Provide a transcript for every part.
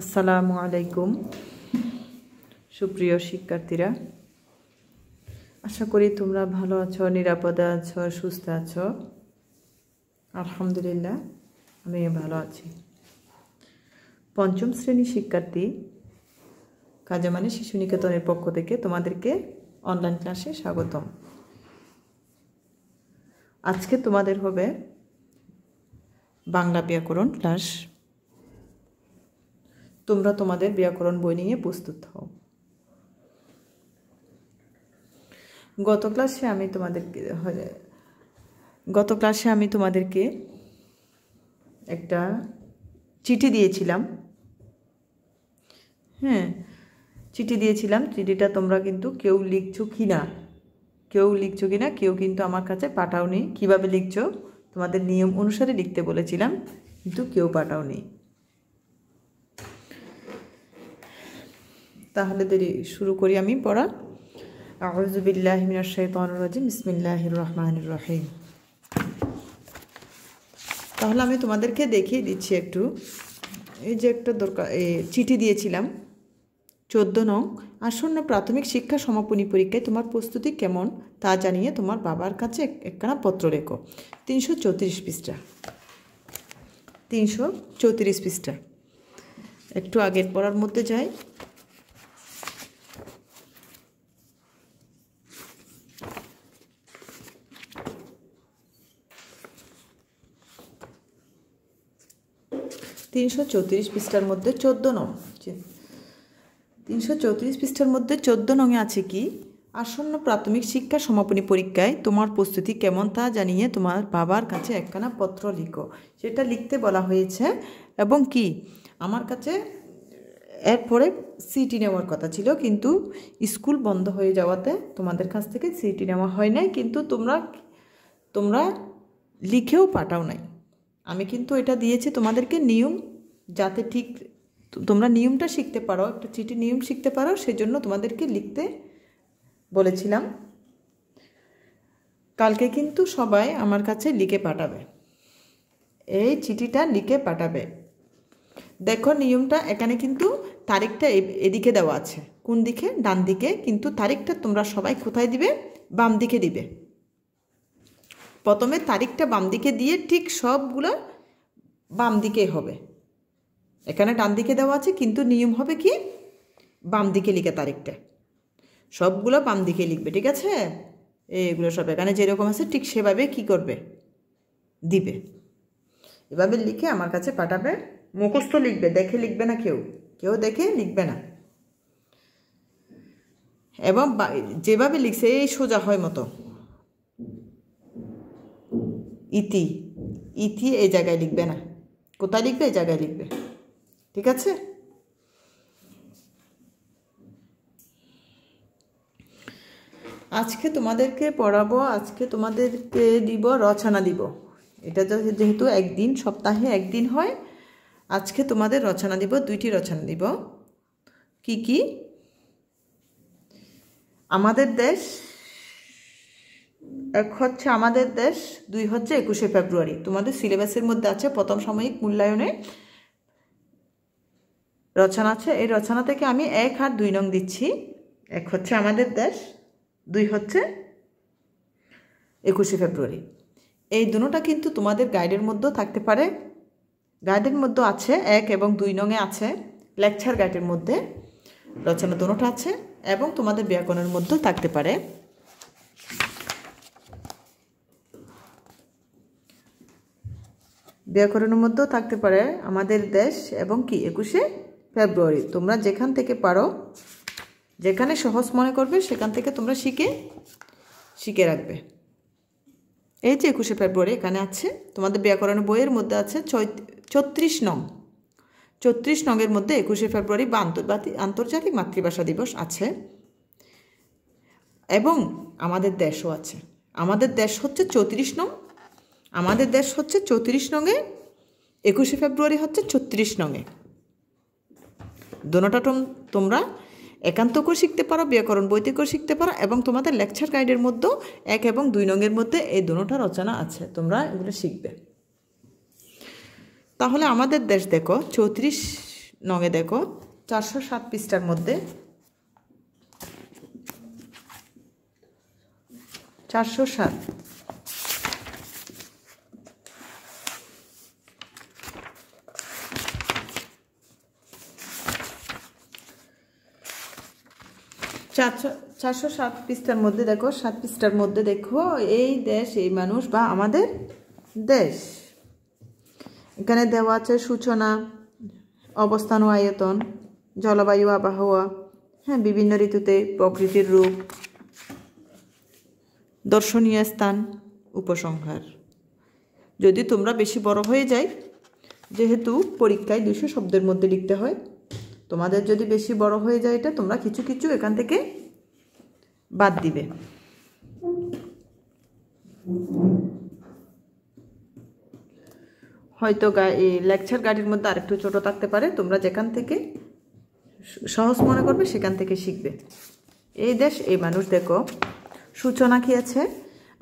আসসালামু আলাইকুম সুপ্রিয় শিক্ষার্থীরা আশা করি তোমরা ভালো আছো নিরাপদে আছো সুস্থ আছো আলহামদুলিল্লাহ আমি ভালো আছি পঞ্চম শ্রেণী শিক্ষার্থী কাজামানি শিশু নিকেতনের পক্ষ থেকে তোমাদেরকে অনলাইন ক্লাসে স্বাগতম আজকে তোমাদের হবে বাংলা ব্যাকরণ ক্লাস তোমরা তোমাদের ব্যাকরণ বই নিয়ে প্রস্তুত হও গত ক্লাসে আমি তোমাদেরকে গত ক্লাসে আমি তোমাদেরকে একটা চিঠি দিয়েছিলাম হ্যাঁ চিঠি দিয়েছিলাম চিঠিটা তোমরা কিন্তু কেউ লিখছো কি না কেউ লিখছো কি না কেউ কিন্তু আমার কাছে পাঠাওনি কিভাবে লিখছো তোমাদের নিয়ম অনুসারে লিখতে বলেছিলাম কিন্তু কেউ পাঠাওনি তাহলে দেরি শুরু করি আমি পড়া আউজুবিল্লাহ মিনার শৈতান রাজিম ইসমিল্লাহ রহমান রহিম তাহলে আমি তোমাদেরকে দেখিয়ে দিচ্ছি একটু এই যে একটা দরকার চিঠি দিয়েছিলাম চোদ্দ নং আসন্ন প্রাথমিক শিক্ষা সমাপনী পরীক্ষায় তোমার প্রস্তুতি কেমন তা জানিয়ে তোমার বাবার কাছে একখানা পত্র রেখো তিনশো চৌত্রিশ পৃষ্ঠা তিনশো চৌত্রিশ পৃষ্ঠা একটু আগের পড়ার মধ্যে যাই তিনশো চৌত্রিশ পৃষ্ঠার মধ্যে চোদ্দ নং তিনশো চৌত্রিশ পৃষ্ঠার মধ্যে চোদ্দ নংয়ে আছে কি আসন্ন প্রাথমিক শিক্ষা সমাপনী পরীক্ষায় তোমার প্রস্তুতি কেমন তা জানিয়ে তোমার বাবার কাছে একখানা পত্র লিখো সেটা লিখতে বলা হয়েছে এবং কি আমার কাছে এরপরে সিটি নেওয়ার কথা ছিল কিন্তু স্কুল বন্ধ হয়ে যাওয়াতে তোমাদের কাছ থেকে সিটি নেওয়া হয় নাই কিন্তু তোমরা তোমরা লিখেও পাঠাও নাই আমি কিন্তু এটা দিয়েছি তোমাদেরকে নিয়ম যাতে ঠিক তোমরা নিয়মটা শিখতে পারো একটা চিঠি নিয়ম শিখতে পারো সেজন্য তোমাদেরকে লিখতে বলেছিলাম কালকে কিন্তু সবাই আমার কাছে লিখে পাঠাবে এই চিঠিটা লিখে পাঠাবে দেখো নিয়মটা এখানে কিন্তু তারিখটা এদিকে দেওয়া আছে কোন দিকে ডান দিকে কিন্তু তারিখটা তোমরা সবাই কোথায় দিবে বাম দিকে দিবে প্রথমে তারিখটা বাম দিকে দিয়ে ঠিক সবগুলো বাম দিকে হবে এখানে ডান দিকে দেওয়া আছে কিন্তু নিয়ম হবে কি বাম দিকে লিখে তারিখটা সবগুলো বাম দিকে লিখবে ঠিক আছে এগুলো সব এখানে যেরকম আছে ঠিক সেভাবে কি করবে দিবে এভাবে লিখে আমার কাছে পাঠাবে মুখস্থ লিখবে দেখে লিখবে না কেউ কেউ দেখে লিখবে না এবং যেভাবে লিখছে এই সোজা হয় মতো ইতি ইতি এই জায়গায় লিখবে না কোথায় লিখবে এই জায়গায় লিখবে ঠিক আছে আজকে তোমাদেরকে পড়াবো আজকে তোমাদেরকে দিব রচনা দিব এটা যেহেতু একদিন সপ্তাহে একদিন হয় আজকে তোমাদের রচনা দিব দুইটি রচনা দিব কি কি আমাদের দেশ এক হচ্ছে আমাদের দেশ দুই হচ্ছে একুশে ফেব্রুয়ারি তোমাদের সিলেবাসের মধ্যে আছে প্রথম সাময়িক মূল্যায়নে রচনা আছে এই রচনা থেকে আমি এক আর দুই নং দিচ্ছি এক হচ্ছে আমাদের দেশ দুই হচ্ছে একুশে ফেব্রুয়ারি এই দুটা কিন্তু তোমাদের গাইডের মধ্যেও থাকতে পারে গাইডের মধ্যে আছে এক এবং দুই নংয়ে আছে লেকচার গাইডের মধ্যে রচনা দুটা আছে এবং তোমাদের ব্যাকরণের মধ্যেও থাকতে পারে ব্যাকরণের মধ্যেও থাকতে পারে আমাদের দেশ এবং কি একুশে ফেব্রুয়ারি তোমরা যেখান থেকে পারো যেখানে সহজ মনে করবে সেখান থেকে তোমরা শিখে শিখে রাখবে এই যে একুশে ফেব্রুয়ারি এখানে আছে তোমাদের ব্যাকরণ বইয়ের মধ্যে আছে ছত্রিশ নং চত্রিশ নংয়ের মধ্যে একুশে ফেব্রুয়ারি বা আন্তর্জাতিক মাতৃভাষা দিবস আছে এবং আমাদের দেশও আছে আমাদের দেশ হচ্ছে চৌত্রিশ নং আমাদের দেশ হচ্ছে চৌত্রিশ নঙে একুশে ফেব্রুয়ারি হচ্ছে ছত্রিশ নঙে দোনোটা তোমরা একান্ত করে শিখতে পারো ব্যাকরণ বইতে করে শিখতে পারো এবং তোমাদের লেকচার গাইডের মধ্যেও এক এবং দুই নঙের মধ্যে এই দোনোটা রচনা আছে তোমরা এগুলো শিখবে তাহলে আমাদের দেশ দেখো চৌত্রিশ নঙে দেখো চারশো সাত পৃষ্ঠার মধ্যে চারশো সাত চারশো চারশো সাত পিসটার মধ্যে দেখো সাত পিসটার মধ্যে দেখো এই দেশ এই মানুষ বা আমাদের দেশ এখানে দেওয়া আছে সূচনা অবস্থান ও আয়তন জলবায়ু আবহাওয়া হ্যাঁ বিভিন্ন ঋতুতে প্রকৃতির রূপ দর্শনীয় স্থান উপসংহার যদি তোমরা বেশি বড় হয়ে যায় যেহেতু পরীক্ষায় দুশো শব্দের মধ্যে লিখতে হয় তোমাদের যদি বেশি বড় হয়ে যায় এটা তোমরা কিছু কিছু এখান থেকে বাদ দিবে হয়তো লেকচার গাড়ির মধ্যে আরেকটু ছোট থাকতে পারে তোমরা যেখান থেকে সহজ মনে করবে সেখান থেকে শিখবে এই দেশ এই মানুষ দেখো সূচনা কি আছে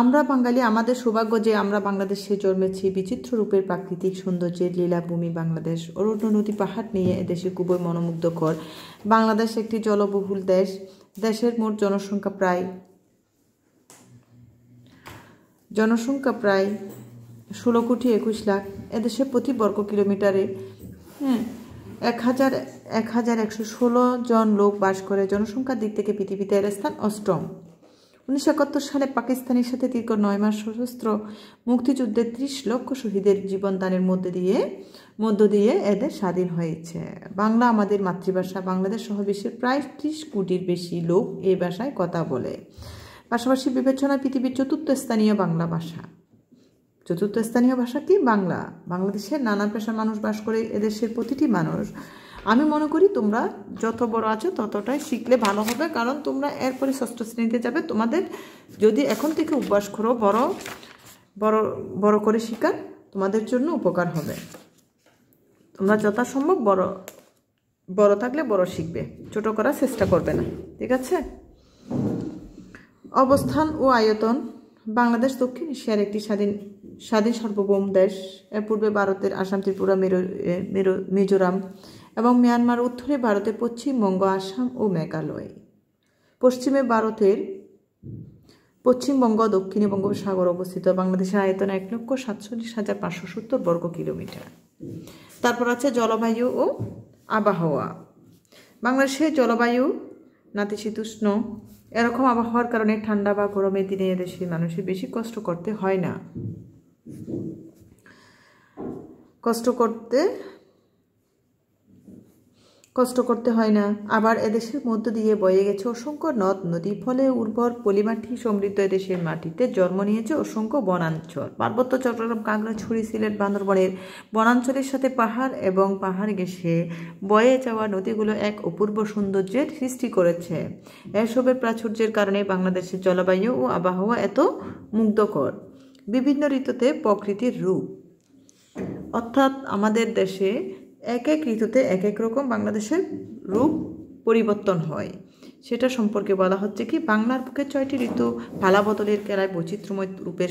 আমরা বাঙালি আমাদের সৌভাগ্য যে আমরা বাংলাদেশে জন্মেছি বিচিত্র রূপের প্রাকৃতিক সৌন্দর্যের লীলাভূমি বাংলাদেশ অরণ্য নদী পাহাড় নিয়ে এদেশে খুবই মনোমুগ্ধকর বাংলাদেশ একটি জলবহুল দেশ দেশের মোট জনসংখ্যা প্রায় জনসংখ্যা প্রায় ষোলো কোটি একুশ লাখ এদেশে প্রতি বর্গ কিলোমিটারে হ্যাঁ এক হাজার এক হাজার একশো ষোলো জন লোক বাস করে জনসংখ্যার দিক থেকে পৃথিবীতে এর স্থান অষ্টম উনিশশো সালে পাকিস্তানের সাথে দীর্ঘ নয় মাস সশস্ত্র মুক্তিযুদ্ধে ত্রিশ লক্ষ শহীদের জীবনদানের মধ্যে দিয়ে মধ্য দিয়ে এদের স্বাধীন হয়েছে বাংলা আমাদের মাতৃভাষা বাংলাদেশ সহ বিশ্বের প্রায় ত্রিশ কোটির বেশি লোক এই ভাষায় কথা বলে পাশাপাশি বিবেচনা পৃথিবীর চতুর্থ স্থানীয় বাংলা ভাষা চতুর্থ স্থানীয় ভাষা কি বাংলা বাংলাদেশের নানা পেশার মানুষ বাস করে এদেশের প্রতিটি মানুষ আমি মনে করি তোমরা যত বড় আছো ততটাই শিখলে ভালো হবে কারণ তোমরা এরপরে ষষ্ঠ শ্রেণীতে যাবে তোমাদের যদি এখন থেকে উপবাস করো বড় বড় বড় করে শেখার তোমাদের জন্য উপকার হবে তোমরা যথাসম্ভব বড় বড় থাকলে বড় শিখবে ছোট করার চেষ্টা করবে না ঠিক আছে অবস্থান ও আয়তন বাংলাদেশ দক্ষিণ এশিয়ার একটি স্বাধীন স্বাধীন সার্বভৌম দেশ এর পূর্বে ভারতের আসাম ত্রিপুরা মেরু মিজোরাম এবং মিয়ানমার উত্তরে ভারতের পশ্চিমবঙ্গ আসাম ও মেঘালয় পশ্চিমে ভারতের পশ্চিমবঙ্গ দক্ষিণে বঙ্গোপসাগর অবস্থিত বাংলাদেশের আয়তন এক লক্ষ সাতচল্লিশ হাজার পাঁচশো সত্তর বর্গ কিলোমিটার তারপর আছে জলবায়ু ও আবহাওয়া বাংলাদেশের জলবায়ু নাতিশীতুষ্ণ এরকম আবহাওয়ার কারণে ঠান্ডা বা গরমে দিনে এদেশের মানুষের বেশি কষ্ট করতে হয় না কষ্ট করতে কষ্ট করতে হয় না আবার এদেশের মধ্য দিয়ে বয়ে গেছে অসংখ্য নদ নদী ফলে উর্বর পলিমাটি সমৃদ্ধ এদেশের মাটিতে জন্ম নিয়েছে অসংখ্য বনাঞ্চল পার্বত্য চট্টগ্রাম ছুরি সিলেট বান্দরবনের বনাঞ্চলের সাথে পাহাড় এবং পাহাড় ঘেঁষে বয়ে যাওয়া নদীগুলো এক অপূর্ব সৌন্দর্যের সৃষ্টি করেছে এসবের প্রাচুর্যের কারণে বাংলাদেশের জলবায়ু ও আবহাওয়া এত মুগ্ধকর বিভিন্ন ঋতুতে প্রকৃতির রূপ অর্থাৎ আমাদের দেশে এক এক ঋতুতে এক এক রকম বাংলাদেশের রূপ পরিবর্তন হয় সেটা সম্পর্কে বলা হচ্ছে কি বাংলার বুকে ছয়টি ঋতু বদলের কেলায় বৈচিত্র্যময় রূপের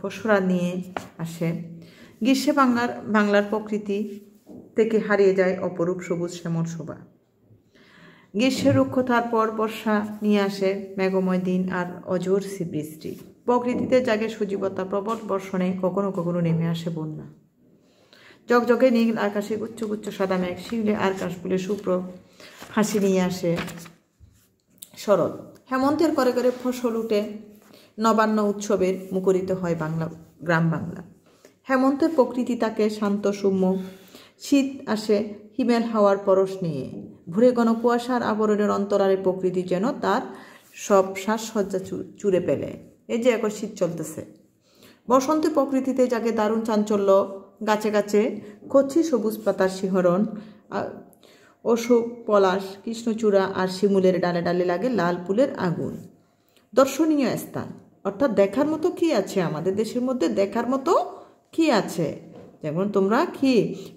ফসরা নিয়ে আসে গ্রীষ্মে বাংলার বাংলার প্রকৃতি থেকে হারিয়ে যায় অপরূপ সবুজ শ্যামল শোভা গ্রীষ্মের রুক্ষতার পর বর্ষা নিয়ে আসে মেঘময় দিন আর অজোর বৃষ্টি প্রকৃতিতে জাগে সজীবতা প্রবল বর্ষণে কখনো কখনো নেমে আসে বন্যা জগজগে নীল আকাশে গুচ্ছ গুচ্ছ সাদা মেঘ শিউলে আকাশগুলি শুভ্র হাসি নিয়ে আসে শরৎ হেমন্তের করে করে ফসল উঠে নবান্ন উৎসবের মুখরিত হয় বাংলা গ্রাম বাংলা হেমন্তের প্রকৃতি তাকে শান্ত সৌম্য শীত আসে হিমেল হাওয়ার পরশ নিয়ে ভুরে ঘন কুয়াশার আবরণের অন্তরালে প্রকৃতি যেন তার সব শ্বাসসজ্জা চুরে পেলে এই যে এখন শীত চলতেছে বসন্তে প্রকৃতিতে যাকে দারুণ চাঞ্চল্য গাছে গাছে কচ্ছি সবুজ পাতার শিহরণ অশোক পলাশ কৃষ্ণচূড়া আর শিমুলের ডালে ডালে লাগে লাল ফুলের আগুন দর্শনীয় স্থান অর্থাৎ দেখার মতো কি আছে আমাদের দেশের মধ্যে দেখার মতো কি আছে যেমন তোমরা কি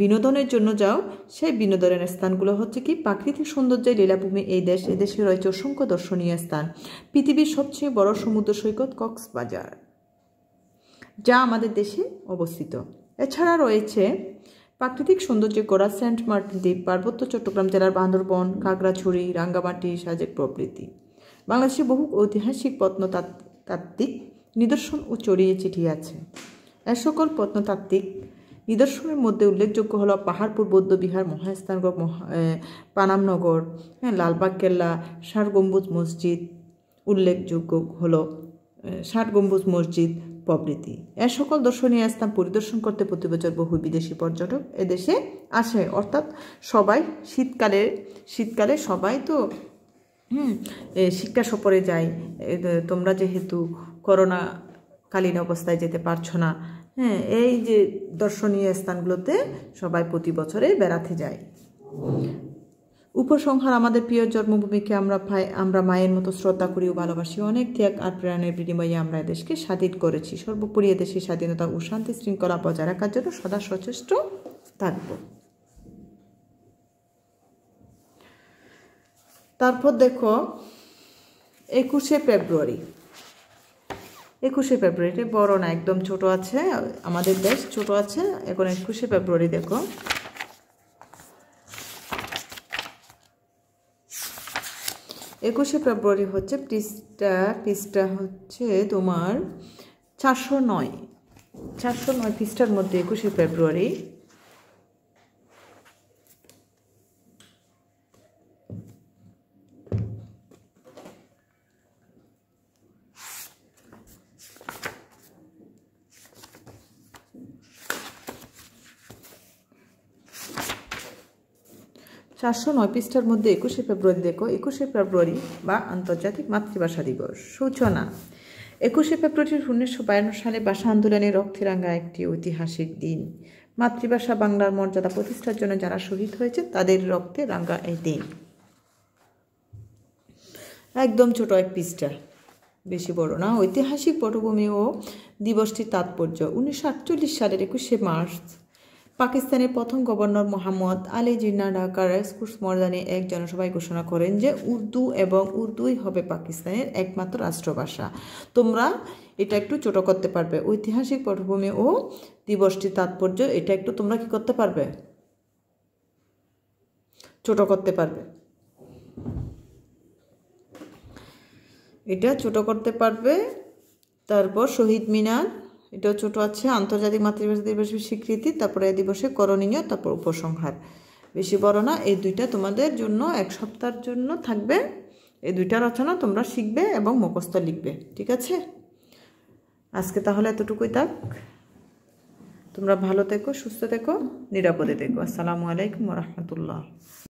বিনোদনের জন্য যাও সেই বিনোদনের স্থানগুলো হচ্ছে কি প্রাকৃতিক সৌন্দর্যের লীলাভূমি এই দেশ এদেশে রয়েছে অসংখ্য দর্শনীয় স্থান পৃথিবীর সবচেয়ে বড় সমুদ্র সৈকত কক্সবাজার যা আমাদের দেশে অবস্থিত এছাড়া রয়েছে প্রাকৃতিক সৌন্দর্যে গড়া সেন্ট মার্টিন দ্বীপ পার্বত্য চট্টগ্রাম জেলার বান্দরবন খাগড়াছড়ি রাঙ্গামাটি সাজেক প্রভৃতি বাংলাদেশে বহু ঐতিহাসিক প্রত্নতাত্ত্বিক নিদর্শন ও চড়িয়ে চিঠি আছে এ সকল প্রত্নতাত্ত্বিক নিদর্শনের মধ্যে উল্লেখযোগ্য হলো পাহাড়পুর বৌদ্ধ বিহার মহাস্থানগড় পানামনগর হ্যাঁ লালবাগ কেল্লা ষাট গম্বুজ মসজিদ উল্লেখযোগ্য হলো ষাট গম্বুজ মসজিদ প্রভৃতি এ সকল দর্শনীয় স্থান পরিদর্শন করতে প্রতি বছর বহু বিদেশি পর্যটক এদেশে আসে অর্থাৎ সবাই শীতকালে শীতকালে সবাই তো হুম শিক্ষা সফরে যায় তোমরা যেহেতু করোনাকালীন অবস্থায় যেতে পারছো না হ্যাঁ এই যে দর্শনীয় স্থানগুলোতে সবাই প্রতি বছরে বেড়াতে যায় উপসংহার আমাদের প্রিয় জন্মভূমিকে আমরা আমরা মায়ের মতো শ্রদ্ধা করি ও ভালোবাসি অনেক ত্যাগ আর প্রেরণের বিনিময়ে আমরা এদেশকে স্বাধীন করেছি সর্বোপরি এদেশের স্বাধীনতা ও শান্তি শৃঙ্খলা বজায় রাখার জন্য সদা সচেষ্ট থাকব তারপর দেখো একুশে ফেব্রুয়ারি একুশে ফেব্রুয়ারি বড় না একদম ছোট আছে আমাদের দেশ ছোট আছে এখন একুশে ফেব্রুয়ারি দেখো একুশে ফেব্রুয়ারি হচ্ছে পৃষ্ঠা পৃষ্ঠা হচ্ছে তোমার চারশো নয় চারশো নয় পৃষ্ঠার মধ্যে একুশে ফেব্রুয়ারি চারশো নয় পৃষ্ঠার মধ্যে একুশে ফেব্রুয়ারি দেখো একুশে ফেব্রুয়ারি বা আন্তর্জাতিক মাতৃভাষা দিবস সূচনা একুশে ফেব্রুয়ারি উনিশশো বায়ান্ন সালে ভাষা আন্দোলনে রক্তিরাঙ্গা একটি ঐতিহাসিক দিন মাতৃভাষা বাংলার মর্যাদা প্রতিষ্ঠার জন্য যারা শহীদ হয়েছে তাদের রক্তে রাঙ্গা এই দিন একদম ছোট এক পৃষ্ঠা বেশি বড় না ঐতিহাসিক পটভূমি ও দিবসটির তাৎপর্য উনিশশো সালের একুশে মার্চ পাকিস্তানের প্রথম গভর্নর মোহাম্মদ আলী জিন্না ঢাকার কুর্স ময়দানে এক জনসভায় ঘোষণা করেন যে উর্দু এবং উর্দুই হবে পাকিস্তানের একমাত্র রাষ্ট্রভাষা তোমরা এটা একটু ছোট করতে পারবে ঐতিহাসিক পটভূমি ও দিবসটির তাৎপর্য এটা একটু তোমরা কি করতে পারবে ছোট করতে পারবে এটা ছোট করতে পারবে তারপর শহীদ মিনার এটাও ছোট আছে আন্তর্জাতিক মাতৃভাষা দিবস স্বীকৃতি তারপরে এই দিবসে করণীয় তারপর উপসংহার বেশি বড় না এই দুইটা তোমাদের জন্য এক সপ্তাহের জন্য থাকবে এই দুইটা রচনা তোমরা শিখবে এবং মুখস্থ লিখবে ঠিক আছে আজকে তাহলে এতটুকুই থাক তোমরা ভালো থেকো সুস্থ থেকো নিরাপদে থেকো আসসালামু আলাইকুম রহমতুল্লাহ